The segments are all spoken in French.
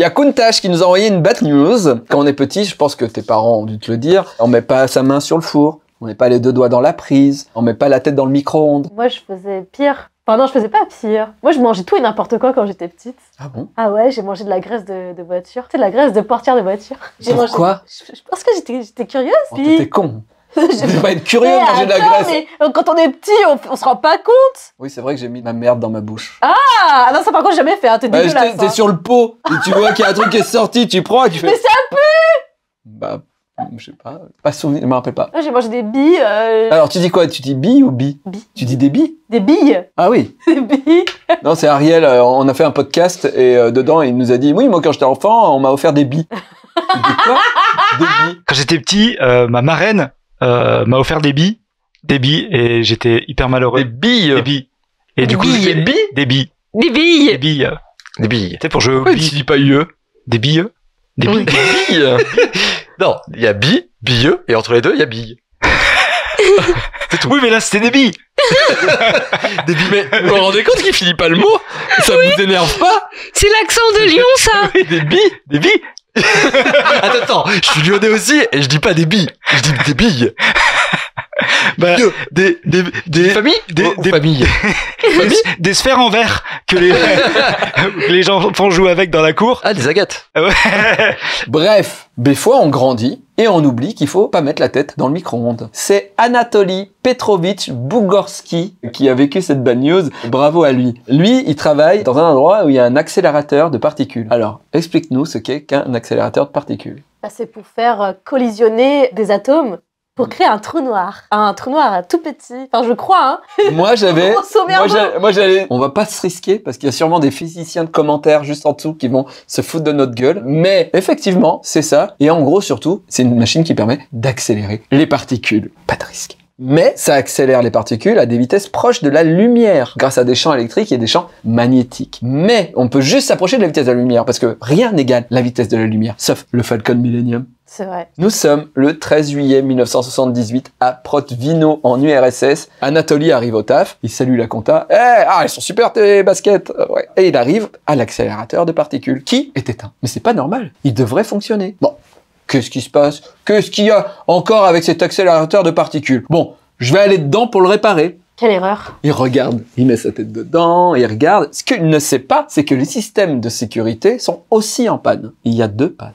Il y a Kuntash qui nous a envoyé une bad news. Quand on est petit, je pense que tes parents ont dû te le dire, on met pas sa main sur le four, on met pas les deux doigts dans la prise, on met pas la tête dans le micro-ondes. Moi, je faisais pire. Enfin non, je faisais pas pire. Moi, je mangeais tout et n'importe quoi quand j'étais petite. Ah bon Ah ouais, j'ai mangé de la graisse de, de voiture. C'est de la graisse de portière de voiture. J'ai mangé. quoi je, pense que j'étais curieuse. Oh, T'étais con. je vais pas être curieux de manger de la graisse. Euh, quand on est petit, on, ne se rend pas compte. Oui, c'est vrai que j'ai mis ma merde dans ma bouche. Ah, ah non, ça par contre, j'ai jamais fait. Hein, T'es bah, hein. sur le pot et tu vois qu'il y a un truc qui est sorti, tu prends et tu fais. Mais ça pue Bah, je sais pas. Pas souvenir, je me rappelle pas. J'ai mangé des billes. Euh, Alors, tu dis quoi Tu dis billes ou billes Billes. Tu dis des billes Des billes. Ah oui. Des billes. non, c'est Ariel. Euh, on a fait un podcast et dedans, il nous a dit Oui, moi, quand j'étais enfant, on m'a offert des billes. quoi des billes. Quand j'étais petit, ma marraine euh, m'a offert des billes, des billes, et j'étais hyper malheureux. Des billes Des billes. Et du coup, billes. Des billes Des billes. Des billes Des billes. Des billes. Tu sais, pour je... tu dis pas UE Des billes Des billes. Des billes Non, il y a billes, billes, et entre les deux, il y a billes. Oui, mais là, c'était des billes. des billes. Mais vous vous rendez compte qu'il finit pas le mot Ça oui. vous énerve pas C'est l'accent de Lyon, ça. des billes, des billes attends, je suis lyonnais aussi et je dis pas des billes, je dis des billes. Bah, des, familles des, oh, familles des, sphères en verre que les, gens font jouer avec dans la cour. Ah, des agates. Ah Bref, des fois on grandit et on oublie qu'il faut pas mettre la tête dans le micro-ondes. C'est Anatoly Petrovitch Bougorski qui a vécu cette bad news. Bravo à lui. Lui, il travaille dans un endroit où il y a un accélérateur de particules. Alors, explique-nous ce qu'est qu'un accélérateur de particules. Bah, c'est pour faire euh, collisionner des atomes pour mm. créer un trou noir. Un trou noir tout petit. Enfin, je crois, hein. Moi, j'avais. moi, j'allais. On va pas se risquer parce qu'il y a sûrement des physiciens de commentaires juste en dessous qui vont se foutre de notre gueule. Mais effectivement, c'est ça. Et en gros, surtout, c'est une machine qui permet d'accélérer les particules. Pas de risque. Mais ça accélère les particules à des vitesses proches de la lumière grâce à des champs électriques et des champs magnétiques. Mais on peut juste s'approcher de la vitesse de la lumière parce que rien n'égale la vitesse de la lumière, sauf le Falcon Millennium. C'est vrai. Nous sommes le 13 juillet 1978 à Protvino en URSS. Anatolie arrive au taf, il salue la compta. Eh, ah, elles sont super tes baskets euh, Et il arrive à l'accélérateur de particules qui est éteint. Mais c'est pas normal, il devrait fonctionner. Bon, qu'est-ce qui se passe Qu'est-ce qu'il y a encore avec cet accélérateur de particules Bon, je vais aller dedans pour le réparer. Quelle erreur. Il regarde, il met sa tête dedans, il regarde. Ce qu'il ne sait pas, c'est que les systèmes de sécurité sont aussi en panne. Il y a deux pannes.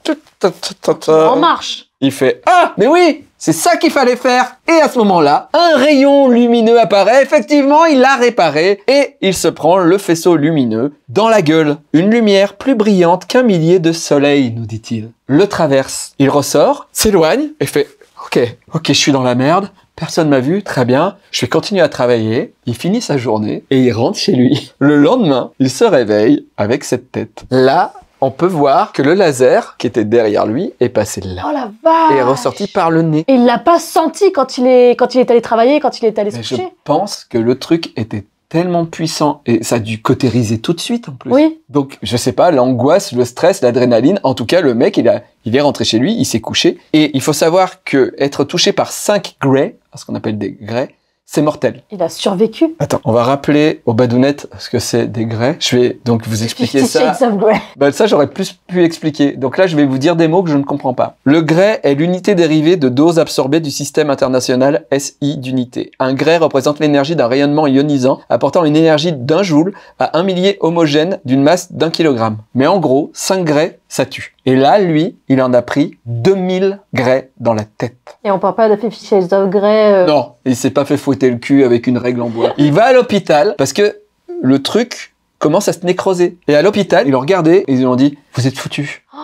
En marche. Il fait Ah, mais oui, c'est ça qu'il fallait faire. Et à ce moment-là, un rayon lumineux apparaît. Effectivement, il l'a réparé et il se prend le faisceau lumineux dans la gueule. Une lumière plus brillante qu'un millier de soleils, nous dit-il. Le traverse. Il ressort, s'éloigne et fait Ok, ok, je suis dans la merde. Personne m'a vu, très bien, je vais continuer à travailler. Il finit sa journée et il rentre chez lui. Le lendemain, il se réveille avec cette tête. Là, on peut voir que le laser qui était derrière lui est passé là. Oh la vache Et est ressorti par le nez. Et il l'a pas senti quand il est quand il est allé travailler, quand il est allé se coucher. Je pense que le truc était tellement puissant et ça a dû cautériser tout de suite en plus. Oui. Donc je sais pas, l'angoisse, le stress, l'adrénaline, en tout cas le mec il a il est rentré chez lui, il s'est couché et il faut savoir que être touché par 5 grays ce qu'on appelle des grès, c'est mortel. Il a survécu. Attends, on va rappeler aux badounettes ce que c'est des grès. Je vais donc vous expliquer ça. Of Ben, bah, ça, j'aurais plus pu expliquer. Donc là, je vais vous dire des mots que je ne comprends pas. Le grès est l'unité dérivée de dose absorbée du système international SI d'unité. Un grès représente l'énergie d'un rayonnement ionisant apportant une énergie d'un joule à un millier homogène d'une masse d'un kilogramme. Mais en gros, 5 grès, ça tue. Et là, lui, il en a pris 2000 grès dans la tête. Et on parle pas de Fifty de of Non, il s'est pas fait fouetter le cul avec une règle en bois. il va à l'hôpital parce que le truc commence à se nécroser. Et à l'hôpital, ils l'ont regardé et ils lui ont dit Vous êtes foutu.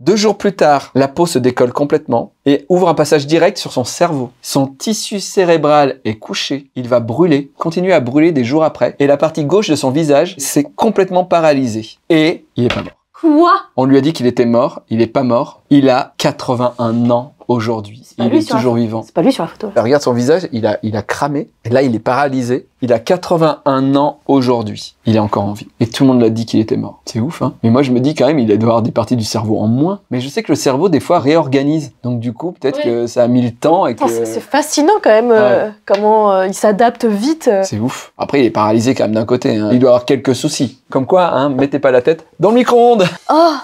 Deux jours plus tard, la peau se décolle complètement et ouvre un passage direct sur son cerveau. Son tissu cérébral est couché, il va brûler, continuer à brûler des jours après, et la partie gauche de son visage s'est complètement paralysée. Et il est pas mort. Quoi On lui a dit qu'il était mort, il est pas mort, il a 81 ans aujourd'hui. Il est toujours vivant. C'est pas lui sur la photo. Bah, regarde son visage, il a, il a cramé. Et là, il est paralysé. Il a 81 ans aujourd'hui. Il est encore en vie. Et tout le monde l'a dit qu'il était mort. C'est ouf, hein. Mais moi, je me dis quand même, il doit avoir des parties du cerveau en moins. Mais je sais que le cerveau, des fois, réorganise. Donc, du coup, peut-être que ça a mis le temps et que. C'est fascinant quand même, euh, comment euh, il s'adapte vite. Euh. C'est ouf. Après, il est paralysé quand même d'un côté. Hein. Il doit avoir quelques soucis. Comme quoi, hein, mettez pas la tête dans le micro-ondes. Oh!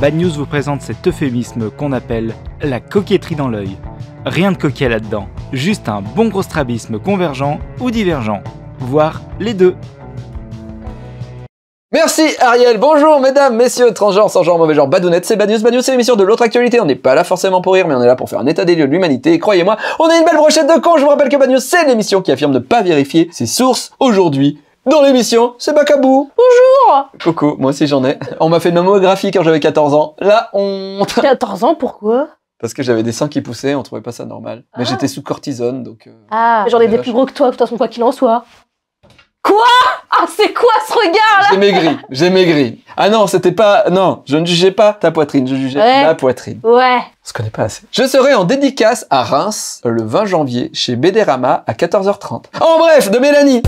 Bad News vous présente cet euphémisme qu'on appelle la coquetterie dans l'œil. Rien de coquet là-dedans, juste un bon gros strabisme convergent ou divergent, voire les deux. Merci Ariel, bonjour mesdames, messieurs, transgenres, sans genre, mauvais genre, badounette, c'est Bad News, Bad News c'est l'émission de l'autre actualité, on n'est pas là forcément pour rire, mais on est là pour faire un état des lieux de l'humanité, et croyez-moi, on est une belle brochette de cons, je vous rappelle que Bad News c'est l'émission qui affirme ne pas vérifier ses sources aujourd'hui dans l'émission, c'est Bacabou. Bonjour Coucou, moi aussi j'en ai. On m'a fait une mammographie quand j'avais 14 ans. La honte 14 ans, pourquoi Parce que j'avais des seins qui poussaient, on trouvait pas ça normal. Mais ah. j'étais sous cortisone, donc... Euh, ah, j'en ai des plus gros que toi, de toute façon, quoi qu'il en soit. Quoi ah, c'est quoi ce regard là J'ai maigri, j'ai maigri. Ah non, c'était pas. Non, je ne jugeais pas ta poitrine, je jugeais ma poitrine. Ouais. On se connaît pas assez. Je serai en dédicace à Reims euh, le 20 janvier chez Bédérama à 14h30. En bref, de Mélanie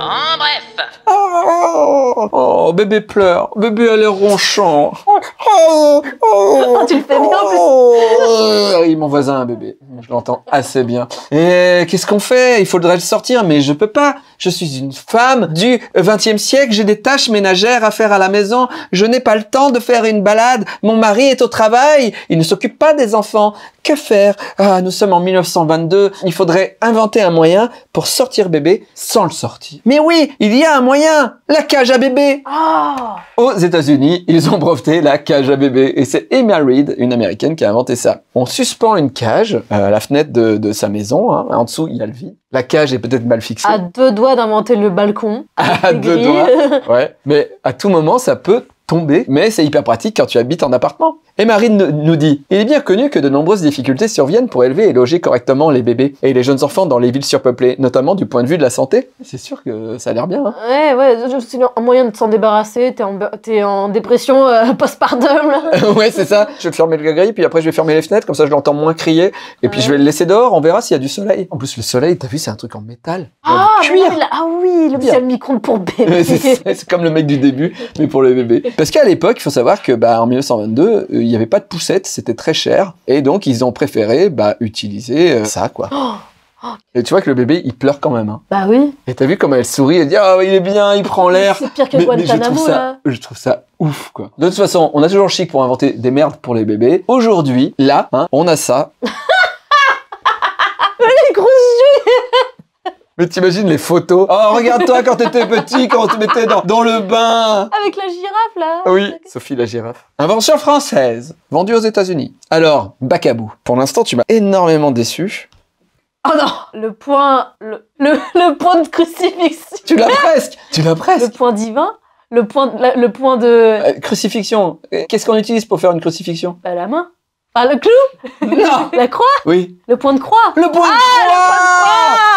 En bref oh, oh, bébé pleure, bébé a l'air ronchant. Oh, oh, tu le fais bien en plus. Oh, il mon voisin, bébé, je l'entends assez bien. Et qu'est-ce qu'on fait Il faudrait le sortir, mais je peux pas. Je suis une femme du 20e siècle, j'ai des tâches ménagères à faire à la maison, je n'ai pas le temps de faire une balade, mon mari est au travail, il ne s'occupe pas des enfants. Que faire Ah, nous sommes en 1922, il faudrait inventer un moyen pour sortir bébé sans le sortir. Mais oui, il y a un moyen, la cage à bébé. Ah. Aux États-Unis, ils ont breveté la cage à bébé et c'est Emma Reed, une américaine qui a inventé ça. On suspend une cage euh, à la fenêtre de, sa maison, hein. en dessous il y a le vide. La cage est peut-être mal fixée. À deux doigts d'inventer le balcon. à deux doigts. Ouais. Mais à tout moment, ça peut mais c'est hyper pratique quand tu habites en appartement. Et Marine nous dit Il est bien connu que de nombreuses difficultés surviennent pour élever et loger correctement les bébés et les jeunes enfants dans les villes surpeuplées, notamment du point de vue de la santé. C'est sûr que ça a l'air bien. Hein. Ouais, ouais, c'est un moyen de s'en débarrasser. T'es en, en dépression euh, post-partum. ouais, c'est ça. Je vais fermer le grille, puis après je vais fermer les fenêtres, comme ça je l'entends moins crier. Et puis je vais le laisser dehors, on verra s'il y a du soleil. En plus, le soleil, t'as vu, c'est un truc en métal. Ah, cuir. ah oui, le micro pour bébé. c'est comme le mec du début, mais pour le bébé. Parce qu'à l'époque, il faut savoir que bah, en 1922, euh, il n'y avait pas de poussette, c'était très cher, et donc ils ont préféré bah, utiliser euh, ça, quoi. Oh, oh, et tu vois que le bébé, il pleure quand même. Hein. Bah oui. Et t'as vu comment elle sourit, et dit oh, il est bien, il prend l'air. C'est pire que mais, je là. Je trouve ça ouf, quoi. De toute façon, on a toujours chic pour inventer des merdes pour les bébés. Aujourd'hui, là, hein, on a ça. les grosses mais t'imagines les photos Oh, regarde-toi quand t'étais petit, quand on te mettait dans, le bain Avec la girafe, là Oui, Sophie la girafe. Invention française, vendue aux États-Unis. Alors, bac à bout. Pour l'instant, tu m'as énormément déçu. Oh non Le point... Le, le, point de crucifixion Tu l'as presque Tu l'as presque Le point divin le point, le point de... Euh, crucifixion. Qu'est-ce qu'on utilise pour faire une crucifixion bah, La main. Ah, le clou Non La croix Oui. Le point de croix Le point croix, ah, le point de croix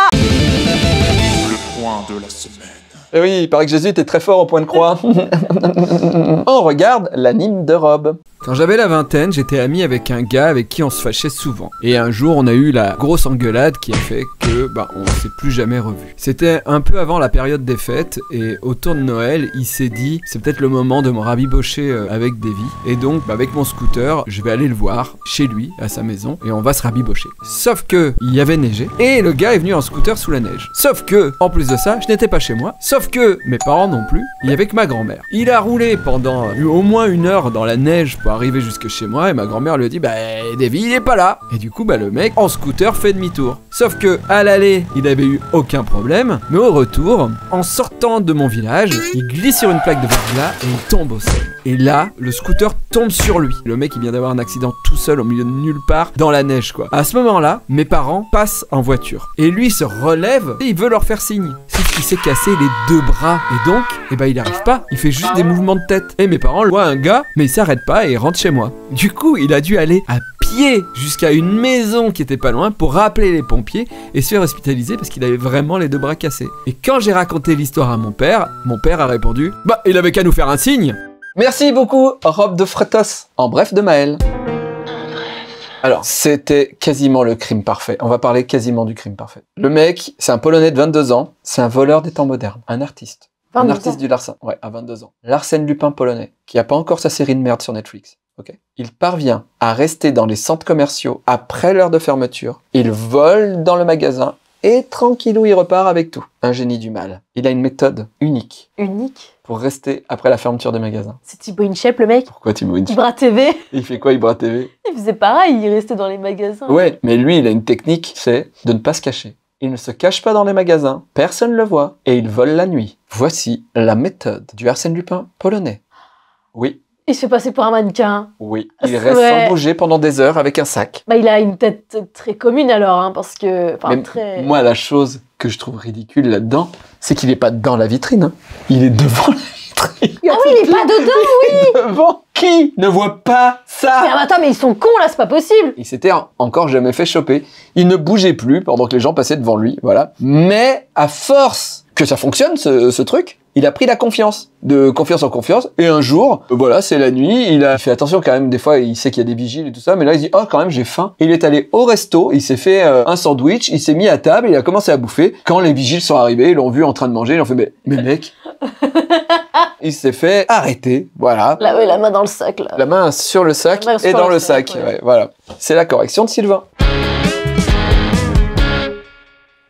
de la semaine. Et eh oui, il paraît que Jésus était très fort au point de croix. On regarde l'anime de Rob. Quand j'avais la vingtaine, j'étais ami avec un gars avec qui on se fâchait souvent. Et un jour, on a eu la grosse engueulade qui a fait que, bah, on s'est plus jamais revu. C'était un peu avant la période des fêtes, et autour de Noël, il s'est dit, c'est peut-être le moment de me rabibocher euh, avec Davy. Et donc, bah, avec mon scooter, je vais aller le voir chez lui, à sa maison, et on va se rabibocher. Sauf que, il y avait neigé, et le gars est venu en scooter sous la neige. Sauf que, en plus de ça, je n'étais pas chez moi. Sauf Sauf que mes parents non plus, il y avait que ma grand-mère. Il a roulé pendant au moins une heure dans la neige pour arriver jusque chez moi et ma grand-mère lui dit Bah, Davy, il est pas là. Et du coup, bah, le mec en scooter fait demi-tour. Sauf que à l'aller, il avait eu aucun problème, mais au retour, en sortant de mon village, il glisse sur une plaque de verglas et il tombe au sol. Et là, le scooter tombe sur lui. Le mec, il vient d'avoir un accident tout seul au milieu de nulle part, dans la neige, quoi. À ce moment-là, mes parents passent en voiture. Et lui se relève et il veut leur faire signe. Sauf qu'il s'est cassé les deux bras. Et donc, eh ben, il arrive pas. Il fait juste des mouvements de tête. Et mes parents voient un gars, mais il s'arrête pas et il rentre chez moi. Du coup, il a dû aller à pied jusqu'à une maison qui était pas loin pour rappeler les pompiers et se faire hospitaliser parce qu'il avait vraiment les deux bras cassés. Et quand j'ai raconté l'histoire à mon père, mon père a répondu Bah, il avait qu'à nous faire un signe Merci beaucoup, Rob de Fretos. En bref de Maël. Alors, c'était quasiment le crime parfait. On va parler quasiment du crime parfait. Le mec, c'est un Polonais de 22 ans, c'est un voleur des temps modernes, un artiste. Un artiste du Larsen, ouais, à 22 ans. L'arsène Lupin polonais, qui a pas encore sa série de merde sur Netflix. Ok. Il parvient à rester dans les centres commerciaux après l'heure de fermeture. Il vole dans le magasin et tranquillou, il repart avec tout. Un génie du mal. Il a une méthode unique. Unique pour rester après la fermeture des magasins. C'est Thibaut Inchep, le mec Pourquoi Thibaut Inchep Ibra TV Il fait quoi Ibra TV Il faisait pareil, il restait dans les magasins. Ouais, mais lui, il a une technique, c'est de ne pas se cacher. Il ne se cache pas dans les magasins, personne ne le voit, et il vole la nuit. Voici la méthode du Arsène Lupin polonais. Oui, il se fait passer pour un mannequin. Oui, ah, il reste sans bouger pendant des heures avec un sac. Bah, il a une tête très commune alors, hein, parce que. Moi, la chose que je trouve ridicule là-dedans, c'est qu'il n'est pas dans la vitrine. Hein. Il est devant la vitrine. Ah oui, il n'est pas dedans, oui Devant qui ne voit pas ça Mais attends, mais ils sont cons là, c'est pas possible Il s'était encore jamais fait choper. Il ne bougeait plus pendant que les gens passaient devant lui, voilà. Mais à force que ça fonctionne ce, truc. Il a pris la confiance, de confiance en confiance, et un jour, voilà, c'est la nuit, il a fait attention quand même, des fois il sait qu'il y a des vigiles et tout ça, mais là il dit, oh quand même j'ai faim. il est allé au resto, il s'est fait euh, un sandwich, il s'est mis à table, il a commencé à bouffer. Quand les vigiles sont arrivés, ils l'ont vu en train de manger, ils ont fait, mais, mec, il s'est fait arrêter, voilà. Là, la main dans le sac, là. La main sur le sac et dans le sac, voilà. C'est la correction de Sylvain.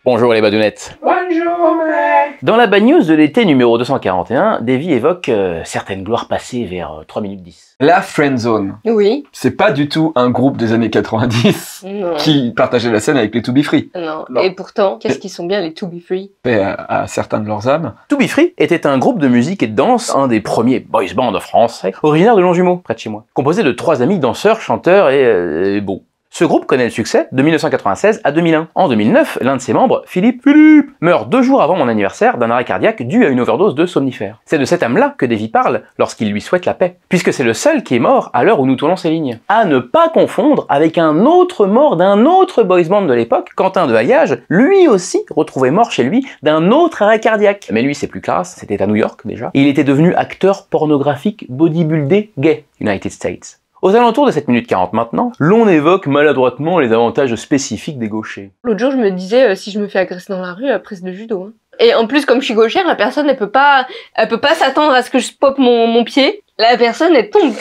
Bonjour les badounettes. Bonjour, mec. Dans la bad news de l'été numéro 241, Davy évoque euh, certaines gloires passées vers 3 euh, minutes 10. La friend zone. Oui. C'est pas du tout un groupe des années 90 qui partageait la scène avec les To Be Free. Non. Et pourtant, qu'est-ce qu'ils sont bien les To Be Free à, à, certains de leurs âmes. To Be Free était un groupe de musique et de danse, un des premiers boys band France, originaire de Longjumeau, près de chez moi, composé de trois amis danseurs, chanteurs et, euh, beaux. et bon, ce groupe connaît le succès de 1996 à 2001. En 2009, l'un de ses membres, Philippe Philippe, meurt deux jours avant mon anniversaire d'un arrêt cardiaque dû à une overdose de somnifères. C'est de cet âme là que Davy parle lorsqu'il lui souhaite la paix, puisque c'est le seul qui est mort à l'heure où nous tournons ces lignes. À ne pas confondre avec un autre mort d'un autre boys de l'époque, Quentin de Hayage, lui aussi retrouvé mort chez lui d'un autre arrêt cardiaque. Mais lui, c'est plus classe, c'était à New York déjà. il était devenu acteur pornographique bodybuildé gay, United States. Aux alentours de 7 minutes 40 maintenant, l'on évoque maladroitement les avantages spécifiques des gauchers. L'autre jour, je me disais, euh, si je me fais agresser dans la rue, euh, après prise de judo. Hein. Et en plus, comme je suis gauchère, la personne, elle peut pas, elle peut pas s'attendre à ce que je pop mon, mon pied. La personne, elle tombe.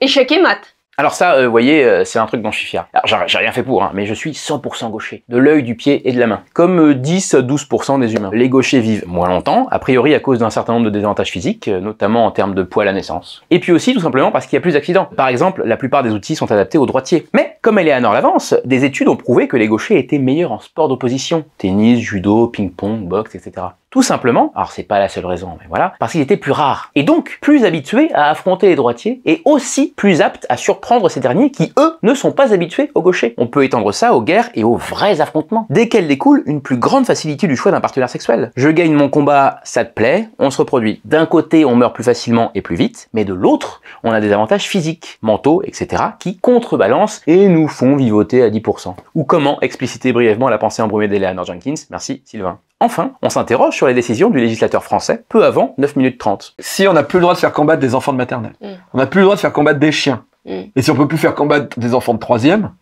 Échec et mat. Alors ça, vous euh, voyez, euh, c'est un truc dont je suis fier. Alors j'ai rien fait pour, hein, mais je suis 100% gaucher. De l'œil, du pied et de la main. Comme 10-12% euh, des humains. Les gauchers vivent moins longtemps, a priori à cause d'un certain nombre de désavantages physiques, notamment en termes de poids à la naissance. Et puis aussi tout simplement parce qu'il y a plus d'accidents. Par exemple, la plupart des outils sont adaptés aux droitiers. Mais, comme elle est nord l'avance, des études ont prouvé que les gauchers étaient meilleurs en sport d'opposition. Tennis, judo, ping-pong, boxe, etc. Tout simplement, alors c'est pas la seule raison, mais voilà, parce qu'il était plus rare. Et donc, plus habitué à affronter les droitiers et aussi plus apte à surprendre ces derniers qui, eux, ne sont pas habitués aux gauchers. On peut étendre ça aux guerres et aux vrais affrontements, Dès qu'elle découle une plus grande facilité du choix d'un partenaire sexuel. Je gagne mon combat, ça te plaît, on se reproduit. D'un côté, on meurt plus facilement et plus vite, mais de l'autre, on a des avantages physiques, mentaux, etc., qui contrebalancent et nous font vivoter à 10%. Ou comment expliciter brièvement la pensée embrumée d'Eleanor Jenkins Merci Sylvain. Enfin, on s'interroge sur les décisions du législateur français peu avant 9 minutes 30. Si on n'a plus le droit de faire combattre des enfants de maternelle, mm. on n'a plus le droit de faire combattre des chiens, mm. et si on peut plus faire combattre des enfants de troisième,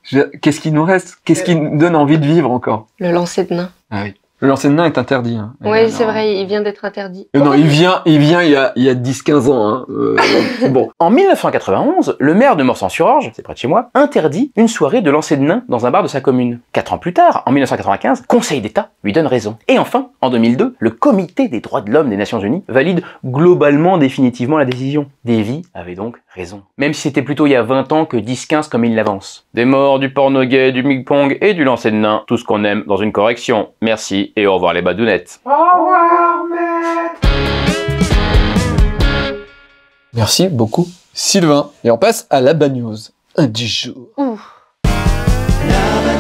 qu'est-ce qui nous reste Qu'est-ce qui nous donne envie de vivre encore Le lancer de nains. Ah le lancer de nain est interdit. Hein. Oui, c'est vrai, hein. il vient d'être interdit. Euh, non, il vient, il vient il y a, il y a 10-15 ans. Hein. Euh, bon. En 1991, le maire de Morsan-sur-Orge, c'est près de chez moi, interdit une soirée de lancer de nain dans un bar de sa commune. Quatre ans plus tard, en 1995, Conseil d'État lui donne raison. Et enfin, en 2002, le Comité des droits de l'homme des Nations Unies valide globalement définitivement la décision. Davy avait donc raison. Même si c'était plutôt il y a 20 ans que 10-15 comme il l'avance. Des morts, du porno gay, du ping-pong et du lancer de nains, tout ce qu'on aime dans une correction. Merci et au revoir les badounettes. Au revoir Merci beaucoup Sylvain. Et on passe à la bad news du jour. La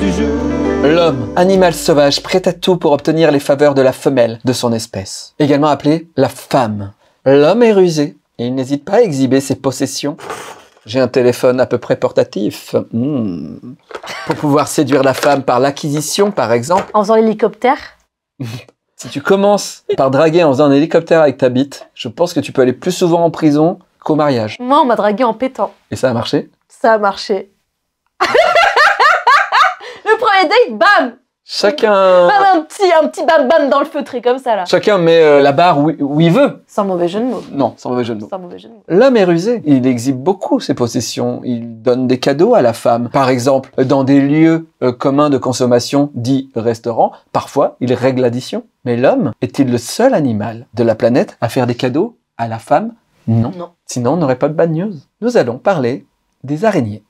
du jour. L'homme, animal sauvage prêt à tout pour obtenir les faveurs de la femelle de son espèce, également appelé la femme. L'homme est rusé, et il n'hésite pas à exhiber ses possessions. J'ai un téléphone à peu près portatif. Hmm. Pour pouvoir séduire la femme par l'acquisition, par exemple. En faisant l'hélicoptère Si tu commences par draguer en faisant un hélicoptère avec ta bite, je pense que tu peux aller plus souvent en prison qu'au mariage. Moi, on m'a dragué en pétant. Et ça a marché Ça a marché. Le premier date, bam Chacun. un petit, un petit bam dans le feutré comme ça là. Chacun met euh, la barre où, où, il veut. Sans mauvais jeu de mots. Non, sans mauvais jeu de mots. Sans mauvais jeu L'homme est rusé. Il exhibe beaucoup ses possessions. Il donne des cadeaux à la femme. Par exemple, dans des lieux euh, communs de consommation, dits restaurants, parfois il règle l'addition. Mais l'homme est-il le seul animal de la planète à faire des cadeaux à la femme Non. non. Sinon, on n'aurait pas de bad news. Nous allons parler des araignées.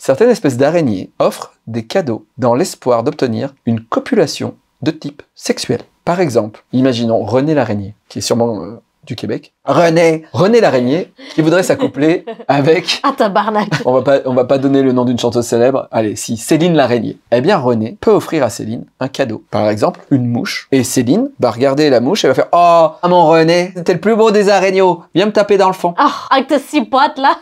Certaines espèces d'araignées offrent des cadeaux dans l'espoir d'obtenir une copulation de type sexuel. Par exemple, imaginons René l'araignée, qui est sûrement euh, du Québec. René, René l'araignée, qui voudrait s'accoupler avec. Ah tabarnak. On va pas, on va pas donner le nom d'une chanteuse célèbre. Allez, si Céline l'araignée. Eh bien, René peut offrir à Céline un cadeau. Par exemple, une mouche. Et Céline va regarder la mouche et va faire Oh, ah, mon René, t'es le plus beau des araignées Viens me taper dans le fond. oh, avec tes six potes là.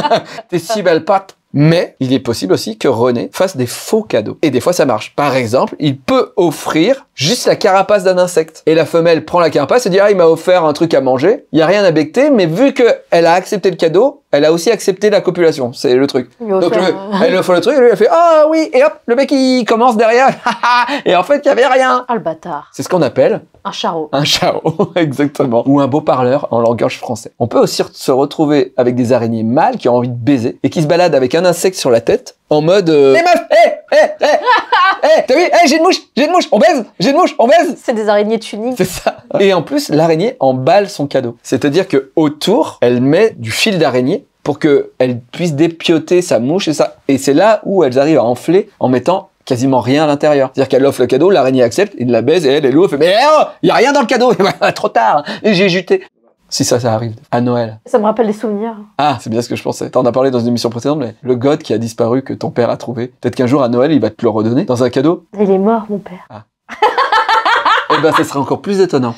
tes six belles pattes. Mais il est possible aussi que René fasse des faux cadeaux. Et des fois ça marche. Par exemple, il peut offrir juste la carapace d'un insecte. Et la femelle prend la carapace et dit Ah, il m'a offert un truc à manger, il n'y a rien à becter, mais vu qu'elle a accepté le cadeau, elle a aussi accepté la copulation, c'est le truc. Donc le, elle fait le truc, elle lui a fait ah oh, oui et hop le mec il commence derrière et en fait il y avait rien. Ah le bâtard. C'est ce qu'on appelle un charreau. Un charreau exactement ou un beau parleur en langage français. On peut aussi se retrouver avec des araignées mâles qui ont envie de baiser et qui se baladent avec un insecte sur la tête en mode. Euh... Les meufs Hé Hé Hé T'as vu Hé, eh, j'ai une mouche J'ai une mouche On baise J'ai une mouche On baise C'est des araignées tuniques. C'est ça. Et en plus, l'araignée emballe son cadeau. C'est-à-dire que autour, elle met du fil d'araignée pour elle puisse dépioter sa mouche et ça. Et c'est là où elles arrivent à enfler en mettant quasiment rien à l'intérieur. C'est-à-dire qu'elle offre le cadeau, l'araignée accepte, il la baise et elle, est lourde, elle fait « Mais il oh, y a rien dans le cadeau !» Trop tard, et j'ai juté. Si ça, ça arrive. À Noël. Ça me rappelle des souvenirs. Ah, c'est bien ce que je pensais. T'en as parlé dans une émission précédente, mais le god qui a disparu, que ton père a trouvé. Peut-être qu'un jour, à Noël, il va te le redonner dans un cadeau. Il est mort, mon père. Ah. eh ben, ça serait encore plus étonnant.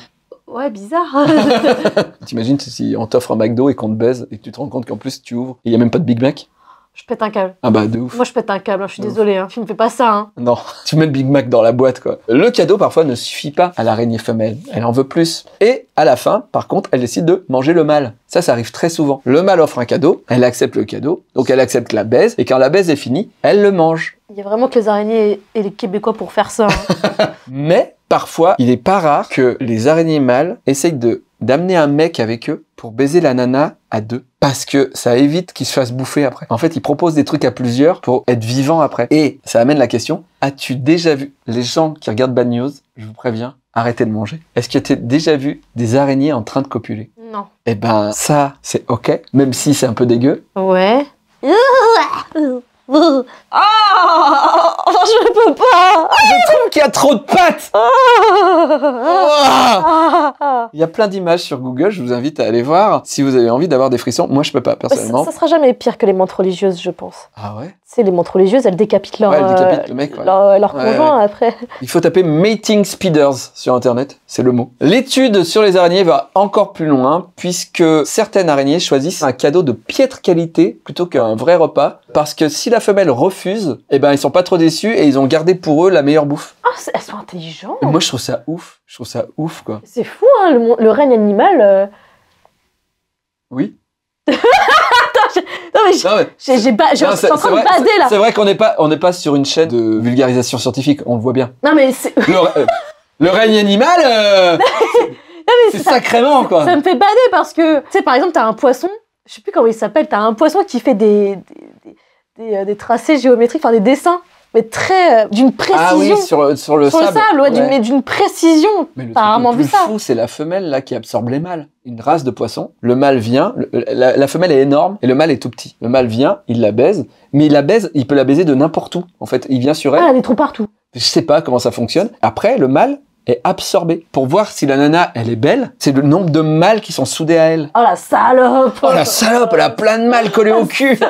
Ouais, bizarre. T'imagines si on t'offre un McDo et qu'on te baise et que tu te rends compte qu'en plus tu ouvres et il n'y a même pas de Big Mac je pète un câble. Ah bah de ouf. Moi je pète un câble, hein, je suis désolée, hein, tu ne fais pas ça. Hein. Non, tu mets le Big Mac dans la boîte quoi. Le cadeau parfois ne suffit pas à l'araignée femelle, elle en veut plus. Et à la fin, par contre, elle décide de manger le mâle. Ça, ça arrive très souvent. Le mâle offre un cadeau, elle accepte le cadeau, donc elle accepte la baise, et quand la baise est finie, elle le mange. Il y a vraiment que les araignées et les Québécois pour faire ça. Mais parfois, il n'est pas rare que les araignées mâles essayent de d'amener un mec avec eux pour baiser la nana à deux parce que ça évite qu'ils se fassent bouffer après. En fait, ils proposent des trucs à plusieurs pour être vivants après. Et ça amène la question as-tu déjà vu les gens qui regardent Bad News Je vous préviens, arrêtez de manger. Est-ce que tu as déjà vu des araignées en train de copuler Non. Eh ben, ça, c'est ok, même si c'est un peu dégueu. Ouais. Oh, oh je peux pas. Je trouve qu'il y a trop de pattes. Ah. Il y a plein d'images sur Google, je vous invite à aller voir si vous avez envie d'avoir des frissons. Moi, je peux pas personnellement. Ça, ça sera jamais pire que les montres religieuses, je pense. Ah ouais C'est les montres religieuses, elles décapitent leur après. Il faut taper mating speeders sur internet, c'est le mot. L'étude sur les araignées va encore plus loin puisque certaines araignées choisissent un cadeau de piètre qualité plutôt qu'un vrai repas parce que si la femelles refuse, et eh ben ils sont pas trop déçus et ils ont gardé pour eux la meilleure bouffe. Ah, oh, elles sont intelligentes. moi je trouve ça ouf, je trouve ça ouf quoi. C'est fou hein, le, règne animal. Euh. Oui. non mais j'ai pas, je suis en train de là. C'est vrai qu'on n'est pas, on pas sur une chaîne de vulgarisation scientifique, on le voit bien. Non mais le, euh, le, règne animal. Euh, c'est sacrément quoi. Ça me fait bader parce que tu sais par exemple t'as un poisson, je sais plus comment il s'appelle, t'as un poisson qui fait des euh, des, tracés géométriques, enfin des dessins mais très euh, d'une précision ah oui, euh, sur, le sable, le ouais, mais d'une précision mais le truc ça. c'est la femelle là qui absorbe les mâles une race de poissons le mâle vient la, femelle est énorme et le mâle est tout petit le mâle vient il la baise mais il la baise il peut la baiser de n'importe où en fait il vient sur elle ah, a est trop partout je sais pas comment ça fonctionne après le mâle est absorbé pour voir si la nana elle est belle c'est le nombre de mâles qui sont soudés à elle oh la salope oh la salope elle a plein de mâles collés au cul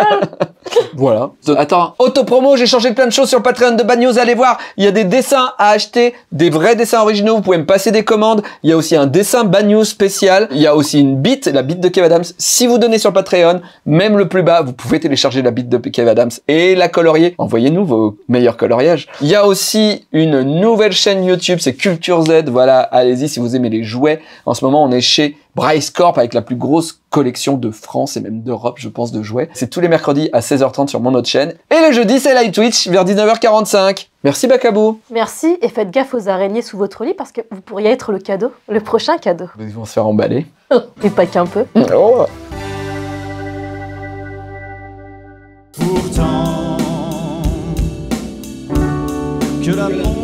voilà. Attends, autopromo, j'ai changé plein de choses sur Patreon de News, allez voir, il y a des dessins à acheter, des vrais dessins originaux, vous pouvez me passer des commandes, il y a aussi un dessin Bagnos spécial, il y a aussi une bite, la bite de Kev Adams, si vous donnez sur Patreon, même le plus bas, vous pouvez télécharger la bite de Kev Adams et la colorier, envoyez-nous vos meilleurs coloriages. Il y a aussi une nouvelle chaîne YouTube, c'est Culture Z, voilà, allez-y si vous aimez les jouets, en ce moment on est chez Bryce Corp avec la plus grosse collection de France et même d'Europe, je pense, de jouets. C'est tous les mercredis à 16h30 sur mon autre chaîne. Et le jeudi, c'est live Twitch vers 19h45. Merci Bacabou Merci et faites gaffe aux araignées sous votre lit parce que vous pourriez être le cadeau, le prochain cadeau. Ils vont se faire emballer. et pas qu'un peu. Oh. Pourtant, que